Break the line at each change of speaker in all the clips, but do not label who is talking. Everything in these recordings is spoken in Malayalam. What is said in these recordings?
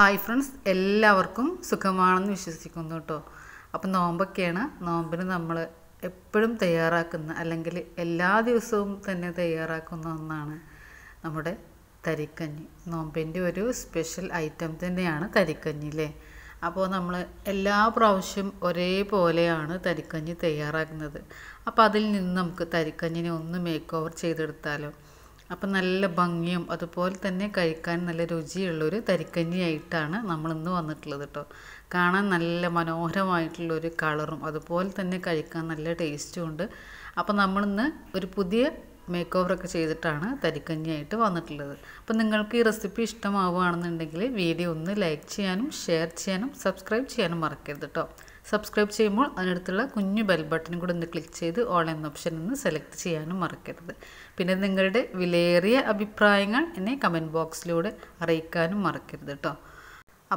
ഹായ് ഫ്രണ്ട്സ് എല്ലാവർക്കും സുഖമാണെന്ന് വിശ്വസിക്കുന്നു കേട്ടോ അപ്പം നോമ്പൊക്കെയാണ് നോമ്പിന് നമ്മൾ എപ്പോഴും തയ്യാറാക്കുന്ന അല്ലെങ്കിൽ എല്ലാ ദിവസവും തന്നെ തയ്യാറാക്കുന്ന ഒന്നാണ് നമ്മുടെ തരിക്കഞ്ഞി നോമ്പിൻ്റെ ഒരു സ്പെഷ്യൽ ഐറ്റം തന്നെയാണ് തരിക്കഞ്ഞി അല്ലേ അപ്പോൾ നമ്മൾ എല്ലാ പ്രാവശ്യം ഒരേപോലെയാണ് തരിക്കഞ്ഞി തയ്യാറാക്കുന്നത് അപ്പോൾ അതിൽ നിന്ന് നമുക്ക് തരിക്കഞ്ഞിനെ ഒന്ന് മേക്ക് ഓവർ ചെയ്തെടുത്താലോ അപ്പം നല്ല ഭംഗിയും അതുപോലെ തന്നെ കഴിക്കാൻ നല്ല രുചിയുള്ളൊരു തരിക്കഞ്ഞിയായിട്ടാണ് നമ്മളിന്ന് വന്നിട്ടുള്ളത് കേട്ടോ കാണാൻ നല്ല മനോഹരമായിട്ടുള്ളൊരു കളറും അതുപോലെ തന്നെ കഴിക്കാൻ നല്ല ടേസ്റ്റും ഉണ്ട് അപ്പം നമ്മളിന്ന് ഒരു പുതിയ മേക്ക് ഓവറൊക്കെ ചെയ്തിട്ടാണ് തരിക്കഞ്ഞിയായിട്ട് വന്നിട്ടുള്ളത് അപ്പോൾ നിങ്ങൾക്ക് ഈ റെസിപ്പി ഇഷ്ടമാവുകയാണെന്നുണ്ടെങ്കിൽ വീഡിയോ ഒന്ന് ലൈക്ക് ചെയ്യാനും ഷെയർ ചെയ്യാനും സബ്സ്ക്രൈബ് ചെയ്യാനും മറക്കരുത് കേട്ടോ സബ്സ്ക്രൈബ് ചെയ്യുമ്പോൾ അതിനടുത്തുള്ള കുഞ്ഞു ബെൽ ബട്ടൺ കൂടെ ഒന്ന് ക്ലിക്ക് ചെയ്ത് ഓൺലൈൻ എന്ന ഓപ്ഷൻ ഒന്ന് സെലക്ട് ചെയ്യാനും മറക്കരുത് പിന്നെ നിങ്ങളുടെ വിലയേറിയ അഭിപ്രായങ്ങൾ എന്നെ കമൻറ്റ് ബോക്സിലൂടെ അറിയിക്കാനും മറക്കരുത് കേട്ടോ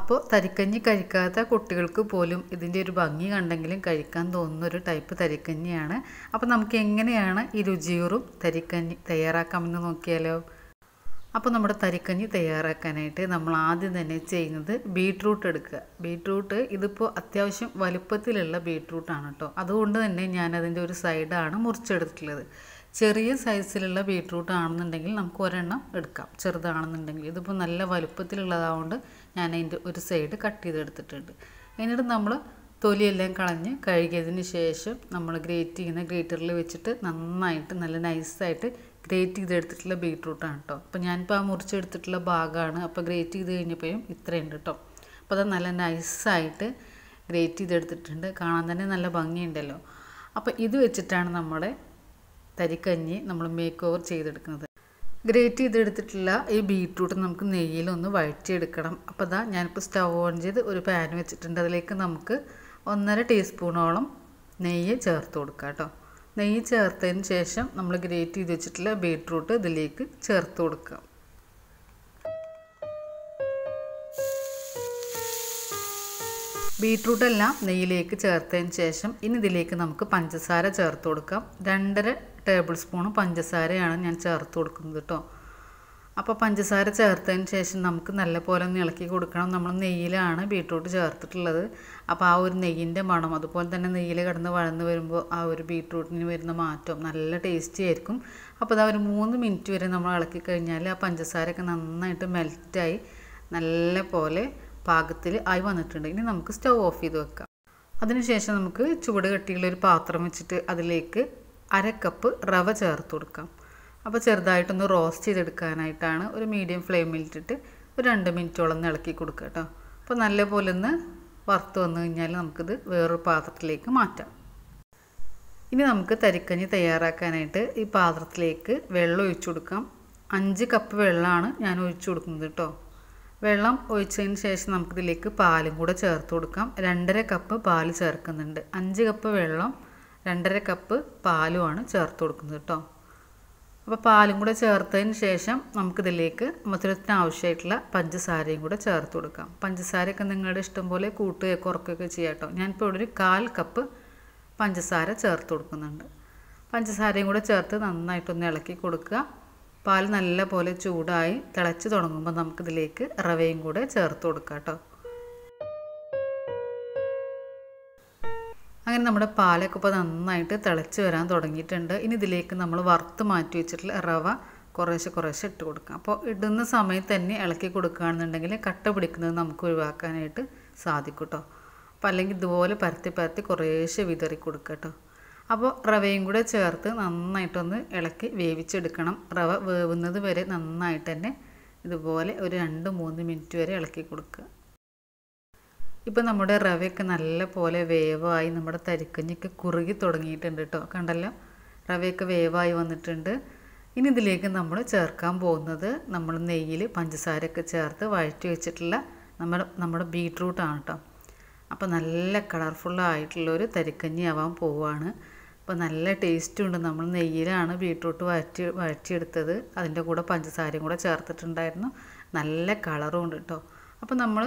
അപ്പോൾ തരിക്കഞ്ഞി കഴിക്കാത്ത കുട്ടികൾക്ക് പോലും ഇതിൻ്റെ ഒരു ഭംഗി കണ്ടെങ്കിലും കഴിക്കാൻ തോന്നുന്ന ഒരു ടൈപ്പ് തരിക്കഞ്ഞിയാണ് അപ്പോൾ നമുക്ക് എങ്ങനെയാണ് ഈ രുചിയൂറും തരിക്കഞ്ഞി തയ്യാറാക്കാമെന്ന് നോക്കിയാലോ അപ്പോൾ നമ്മുടെ തരിക്കഞ്ഞി തയ്യാറാക്കാനായിട്ട് നമ്മൾ ആദ്യം തന്നെ ചെയ്യുന്നത് ബീട്രൂട്ട് എടുക്കുക ബീട്രൂട്ട് ഇതിപ്പോൾ അത്യാവശ്യം വലുപ്പത്തിലുള്ള ബീട്രൂട്ടാണ് കേട്ടോ അതുകൊണ്ട് തന്നെ ഞാനതിൻ്റെ ഒരു സൈഡാണ് മുറിച്ചെടുത്തിട്ടുള്ളത് ചെറിയ സൈസിലുള്ള ബീട്രൂട്ട് ആണെന്നുണ്ടെങ്കിൽ നമുക്ക് ഒരെണ്ണം എടുക്കാം ചെറുതാണെന്നുണ്ടെങ്കിൽ ഇതിപ്പോൾ നല്ല വലുപ്പത്തിലുള്ളതായതുകൊണ്ട് ഞാൻ അതിൻ്റെ ഒരു സൈഡ് കട്ട് ചെയ്തെടുത്തിട്ടുണ്ട് എന്നിട്ട് നമ്മൾ തൊലിയെല്ലാം കളഞ്ഞ് കഴുകിയതിന് ശേഷം നമ്മൾ ഗ്രേറ്റ് ചെയ്യുന്ന ഗ്രേറ്ററിൽ വെച്ചിട്ട് നന്നായിട്ട് നല്ല നൈസായിട്ട് ഗ്രേറ്റ് ചെയ്തെടുത്തിട്ടുള്ള ബീട്രൂട്ടാണ് കേട്ടോ അപ്പോൾ ഞാനിപ്പോൾ ആ മുറിച്ചെടുത്തിട്ടുള്ള ഭാഗമാണ് അപ്പോൾ ഗ്രേറ്റ് ചെയ്ത് കഴിഞ്ഞപ്പോഴും ഇത്രയുണ്ട് കേട്ടോ അപ്പോൾ അത് നല്ല നൈസായിട്ട് ഗ്രേറ്റ് ചെയ്തെടുത്തിട്ടുണ്ട് കാണാൻ തന്നെ നല്ല ഭംഗിയുണ്ടല്ലോ അപ്പോൾ ഇത് വെച്ചിട്ടാണ് നമ്മുടെ തരിക്കഞ്ഞി നമ്മൾ മേക്ക് ഓവർ ചെയ്തെടുക്കുന്നത് ഗ്രേറ്റ് ചെയ്തെടുത്തിട്ടുള്ള ഈ ബീട്രൂട്ട് നമുക്ക് നെയ്യിലൊന്ന് വഴറ്റിയെടുക്കണം അപ്പോൾ അതാ ഞാനിപ്പോൾ സ്റ്റൗ ഓൺ ചെയ്ത് ഒരു പാൻ വെച്ചിട്ടുണ്ട് അതിലേക്ക് നമുക്ക് ഒന്നര ടീസ്പൂണോളം നെയ്യ് ചേർത്ത് കൊടുക്കാം കേട്ടോ നെയ്യ് ചേർത്തതിന് ശേഷം നമ്മൾ ഗ്രേറ്റ് ചെയ്ത് വെച്ചിട്ടുള്ള ബീട്രൂട്ട് ഇതിലേക്ക് ചേർത്ത് കൊടുക്കുക ബീട്രൂട്ട് എല്ലാം നെയ്യിലേക്ക് ചേർത്തതിന് ശേഷം ഇനി ഇതിലേക്ക് നമുക്ക് പഞ്ചസാര ചേർത്ത് കൊടുക്കാം രണ്ടര ടേബിൾ സ്പൂൺ പഞ്ചസാരയാണ് ഞാൻ ചേർത്ത് കൊടുക്കുന്നത് കേട്ടോ അപ്പോൾ പഞ്ചസാര ചേർത്തതിന് ശേഷം നമുക്ക് നല്ല പോലെ ഒന്ന് ഇളക്കി കൊടുക്കണം നമ്മൾ നെയ്യിലാണ് ബീട്രൂട്ട് ചേർത്തിട്ടുള്ളത് അപ്പോൾ ആ ഒരു നെയ്യിൻ്റെ മണം അതുപോലെ തന്നെ നെയ്യിൽ കിടന്ന് വഴന്ന് വരുമ്പോൾ ആ ഒരു ബീട്രൂട്ടിന് വരുന്ന മാറ്റം നല്ല ടേസ്റ്റി ആയിരിക്കും അപ്പോൾ അത് ഒരു മൂന്ന് മിനിറ്റ് വരെ നമ്മൾ ഇളക്കി കഴിഞ്ഞാൽ ആ പഞ്ചസാരയൊക്കെ നന്നായിട്ട് മെൽറ്റായി നല്ല പോലെ പാകത്തിൽ ആയി വന്നിട്ടുണ്ട് ഇനി നമുക്ക് സ്റ്റൗ ഓഫ് ചെയ്ത് വെക്കാം അതിനുശേഷം നമുക്ക് ചുവട് കെട്ടിയുള്ളൊരു പാത്രം വെച്ചിട്ട് അതിലേക്ക് അര കപ്പ് റവ ചേർത്ത് കൊടുക്കാം അപ്പോൾ ചെറുതായിട്ടൊന്ന് റോസ്റ്റ് ചെയ്തെടുക്കാനായിട്ടാണ് ഒരു മീഡിയം ഫ്ലെയിമിലിട്ടിട്ട് ഒരു രണ്ട് മിനിറ്റോളം ഒന്ന് ഇളക്കി കൊടുക്കുക കേട്ടോ അപ്പോൾ നല്ലപോലെ ഒന്ന് വറുത്ത് വന്നു കഴിഞ്ഞാൽ നമുക്കിത് വേറൊരു പാത്രത്തിലേക്ക് മാറ്റാം ഇനി നമുക്ക് തരിക്കഞ്ഞി തയ്യാറാക്കാനായിട്ട് ഈ പാത്രത്തിലേക്ക് വെള്ളം ഒഴിച്ചു കൊടുക്കാം അഞ്ച് കപ്പ് വെള്ളമാണ് ഞാൻ ഒഴിച്ചു കൊടുക്കുന്നത് കേട്ടോ വെള്ളം ഒഴിച്ചതിന് ശേഷം നമുക്കിതിലേക്ക് പാലും കൂടെ ചേർത്ത് കൊടുക്കാം രണ്ടര കപ്പ് പാൽ ചേർക്കുന്നുണ്ട് അഞ്ച് കപ്പ് വെള്ളം രണ്ടര കപ്പ് പാലുമാണ് ചേർത്ത് കൊടുക്കുന്നത് കേട്ടോ അപ്പോൾ പാലും കൂടെ ചേർത്തതിന് ശേഷം നമുക്കിതിലേക്ക് മധുരത്തിന് ആവശ്യമായിട്ടുള്ള പഞ്ചസാരയും കൂടെ ചേർത്ത് കൊടുക്കാം പഞ്ചസാരയൊക്കെ നിങ്ങളുടെ ഇഷ്ടം പോലെ കൂട്ടുകയോ കുറക്കുകയൊക്കെ ചെയ്യാം കേട്ടോ ഞാനിപ്പോൾ ഇവിടെ ഒരു കാൽ കപ്പ് പഞ്ചസാര ചേർത്ത് കൊടുക്കുന്നുണ്ട് പഞ്ചസാരയും കൂടെ ചേർത്ത് നന്നായിട്ടൊന്ന് ഇളക്കി കൊടുക്കുക പാൽ നല്ല പോലെ ചൂടായി തിളച്ച് തുടങ്ങുമ്പോൾ നമുക്കിതിലേക്ക് റവയും കൂടെ ചേർത്ത് കൊടുക്കാം കേട്ടോ അങ്ങനെ നമ്മുടെ പാലൊക്കെ ഇപ്പോൾ നന്നായിട്ട് തിളച്ച് വരാൻ തുടങ്ങിയിട്ടുണ്ട് ഇനി ഇതിലേക്ക് നമ്മൾ വറുത്ത് മാറ്റി വെച്ചിട്ടുള്ള റവ കുറേശ്ശെ കുറേശ്ശെ ഇട്ട് കൊടുക്കാം അപ്പോൾ ഇടുന്ന സമയത്ത് തന്നെ ഇളക്കി കൊടുക്കുകയാണെന്നുണ്ടെങ്കിൽ കട്ട പിടിക്കുന്നത് നമുക്ക് ഒഴിവാക്കാനായിട്ട് സാധിക്കും കേട്ടോ അപ്പോൾ അല്ലെങ്കിൽ ഇതുപോലെ പരത്തി പരത്തി കുറേശ്ശെ വിതറി കൊടുക്കുക കേട്ടോ അപ്പോൾ റവയും കൂടെ ചേർത്ത് നന്നായിട്ടൊന്ന് ഇളക്കി വേവിച്ചെടുക്കണം റവ വേവുന്നത് വരെ നന്നായിട്ട് തന്നെ ഇതുപോലെ ഒരു രണ്ട് മൂന്ന് മിനിറ്റ് വരെ ഇളക്കി കൊടുക്കുക ഇപ്പോൾ നമ്മുടെ റവയൊക്കെ നല്ല പോലെ വേവായി നമ്മുടെ തരിക്കഞ്ഞൊക്കെ കുറുകി തുടങ്ങിയിട്ടുണ്ട് കേട്ടോ കണ്ടല്ലോ റവയൊക്കെ വേവായി വന്നിട്ടുണ്ട് ഇനി ഇതിലേക്ക് നമ്മൾ ചേർക്കാൻ പോകുന്നത് നമ്മൾ നെയ്യിൽ പഞ്ചസാരയൊക്കെ ചേർത്ത് വഴറ്റി വെച്ചിട്ടുള്ള നമ്മുടെ നമ്മുടെ ബീട്രൂട്ടാണ് കേട്ടോ അപ്പോൾ നല്ല കളർഫുള്ളായിട്ടുള്ളൊരു തരിക്കഞ്ഞി ആവാൻ പോവുകയാണ് അപ്പോൾ നല്ല ടേസ്റ്റും ഉണ്ട് നമ്മൾ നെയ്യിലാണ് ബീട്രൂട്ട് വഴറ്റി വഴറ്റിയെടുത്തത് അതിൻ്റെ കൂടെ പഞ്ചസാരയും കൂടെ ചേർത്തിട്ടുണ്ടായിരുന്നു നല്ല കളറും ഉണ്ട് കേട്ടോ അപ്പോൾ നമ്മൾ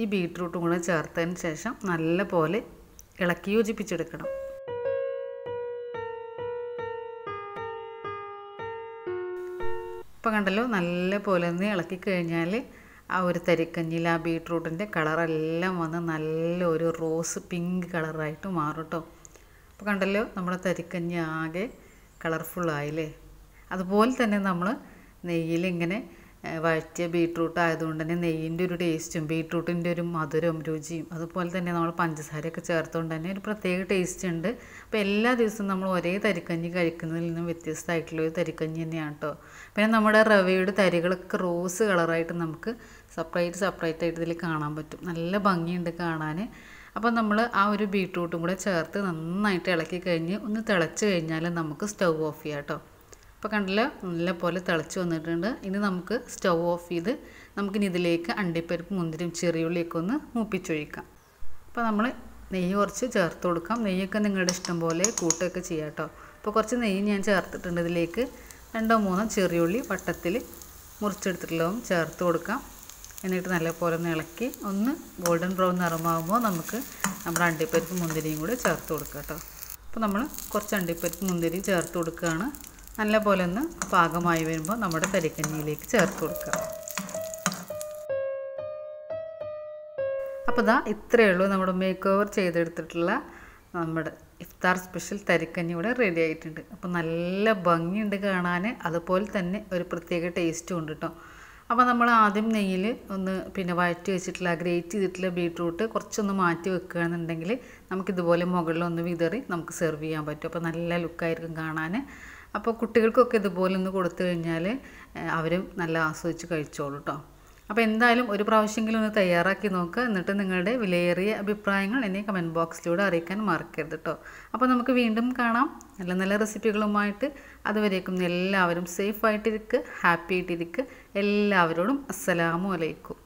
ഈ ബീട്രൂട്ടും കൂടെ ചേർത്തതിന് ശേഷം നല്ലപോലെ ഇളക്കി യോജിപ്പിച്ചെടുക്കണം ഇപ്പം കണ്ടല്ലോ നല്ല പോലെ ഒന്ന് ഇളക്കി കഴിഞ്ഞാൽ ആ ഒരു തരിക്കഞ്ഞിൽ ആ ബീട്രൂട്ടിൻ്റെ കളറെല്ലാം വന്ന് നല്ല ഒരു റോസ് പിങ്ക് കളറായിട്ട് മാറും കേട്ടോ അപ്പോൾ കണ്ടല്ലോ നമ്മുടെ തരിക്കഞ്ഞി ആകെ കളർഫുള്ളായില്ലേ അതുപോലെ തന്നെ നമ്മൾ നെയ്യിൽ ഇങ്ങനെ വഴറ്റിയ ബീട്രൂട്ട് ആയതുകൊണ്ട് തന്നെ നെയ്യിൻ്റെ ഒരു ടേസ്റ്റും ബീട്രൂട്ടിൻ്റെ ഒരു മധുരവും രുചിയും അതുപോലെ തന്നെ നമ്മൾ പഞ്ചസാരയൊക്കെ ചേർത്തുകൊണ്ട് തന്നെ ഒരു പ്രത്യേക ടേസ്റ്റ് ഉണ്ട് അപ്പോൾ എല്ലാ ദിവസവും നമ്മൾ ഒരേ തരിക്കഞ്ഞി കഴിക്കുന്നതിൽ നിന്നും വ്യത്യസ്തമായിട്ടുള്ള ഒരു തരിക്കഞ്ഞി തന്നെയാണ് കേട്ടോ പിന്നെ നമ്മുടെ റവയുടെ തരികളൊക്കെ റോസ് കളറായിട്ട് നമുക്ക് സെപ്പറേറ്റ് സെപ്പറേറ്റ് ആയിട്ട് ഇതിൽ കാണാൻ പറ്റും നല്ല ഭംഗിയുണ്ട് കാണാൻ അപ്പോൾ നമ്മൾ ആ ഒരു ബീട്രൂട്ടും കൂടെ ചേർത്ത് നന്നായിട്ട് ഇളക്കി കഴിഞ്ഞ് ഒന്ന് തിളച്ച് കഴിഞ്ഞാൽ നമുക്ക് സ്റ്റൗ ഓഫ് ചെയ്യാം കേട്ടോ ഇപ്പോൾ കണ്ടല്ലോ നല്ലപോലെ തിളച്ച് വന്നിട്ടുണ്ട് ഇനി നമുക്ക് സ്റ്റൗ ഓഫ് ചെയ്ത് നമുക്കിനി ഇതിലേക്ക് അണ്ടിപ്പരിപ്പ് മുന്തിരിയും ചെറിയുള്ളിയൊക്കെ ഒന്ന് മൂപ്പിച്ചൊഴിക്കാം അപ്പോൾ നമ്മൾ നെയ്യ് കുറച്ച് ചേർത്ത് കൊടുക്കാം നെയ്യൊക്കെ നിങ്ങളുടെ ഇഷ്ടം പോലെ കൂട്ടുകയൊക്കെ ചെയ്യാം കേട്ടോ അപ്പോൾ കുറച്ച് നെയ്യ് ഞാൻ ചേർത്തിട്ടുണ്ട് ഇതിലേക്ക് രണ്ടോ മൂന്നോ ചെറിയുള്ളി വട്ടത്തിൽ മുറിച്ചെടുത്തിട്ടുള്ളതും ചേർത്ത് കൊടുക്കാം എന്നിട്ട് നല്ലപോലെ ഒന്ന് ഇളക്കി ഒന്ന് ഗോൾഡൻ ബ്രൗൺ നിറമാകുമ്പോൾ നമുക്ക് നമ്മുടെ അണ്ടിപ്പരിപ്പ് മുന്തിരിയും കൂടി ചേർത്ത് കൊടുക്കാം കേട്ടോ അപ്പോൾ നമ്മൾ കുറച്ച് അണ്ടിപ്പരിപ്പ് മുന്തിരി ചേർത്ത് കൊടുക്കുകയാണ് നല്ലപോലെ ഒന്ന് പാകമായി വരുമ്പോൾ നമ്മുടെ തരിക്കഞ്ഞിയിലേക്ക് ചേർത്ത് കൊടുക്കുക അപ്പോൾ ഇതാ ഇത്രയേ ഉള്ളൂ നമ്മുടെ മേക്ക് ഓവർ ചെയ്തെടുത്തിട്ടുള്ള നമ്മുടെ ഇഫ്താർ സ്പെഷ്യൽ തരിക്കഞ്ഞി കൂടെ റെഡി ആയിട്ടുണ്ട് അപ്പോൾ നല്ല ഭംഗിയുണ്ട് കാണാൻ അതുപോലെ തന്നെ ഒരു പ്രത്യേക ടേസ്റ്റും ഉണ്ട് കേട്ടോ അപ്പോൾ നമ്മൾ ആദ്യം നെയ്യിൽ ഒന്ന് പിന്നെ വഴറ്റി വെച്ചിട്ടുള്ള ഗ്രേറ്റ് ചെയ്തിട്ടുള്ള ബീട്രൂട്ട് കുറച്ചൊന്ന് മാറ്റി വെക്കുകയാണെന്നുണ്ടെങ്കിൽ നമുക്കിതുപോലെ മുകളിലൊന്ന് വിതറി നമുക്ക് സെർവ് ചെയ്യാൻ പറ്റും അപ്പോൾ നല്ല ലുക്കായിരിക്കും കാണാൻ അപ്പോൾ കുട്ടികൾക്കൊക്കെ ഇതുപോലെ ഒന്ന് കൊടുത്തു കഴിഞ്ഞാൽ അവരും നല്ല ആസ്വദിച്ച് കഴിച്ചോളൂ കേട്ടോ അപ്പോൾ എന്തായാലും ഒരു പ്രാവശ്യമെങ്കിലും ഒന്ന് തയ്യാറാക്കി നോക്കുക എന്നിട്ട് നിങ്ങളുടെ വിലയേറിയ അഭിപ്രായങ്ങൾ എന്നെ കമൻറ്റ് ബോക്സിലൂടെ അറിയിക്കാൻ മറക്കരുത് കേട്ടോ അപ്പോൾ നമുക്ക് വീണ്ടും കാണാം നല്ല നല്ല റെസിപ്പികളുമായിട്ട് അതുവരേക്കും എല്ലാവരും സേഫ് ആയിട്ടിരിക്കുക ഹാപ്പി ആയിട്ടിരിക്കുക എല്ലാവരോടും അസ്സലാമു അലൈക്കും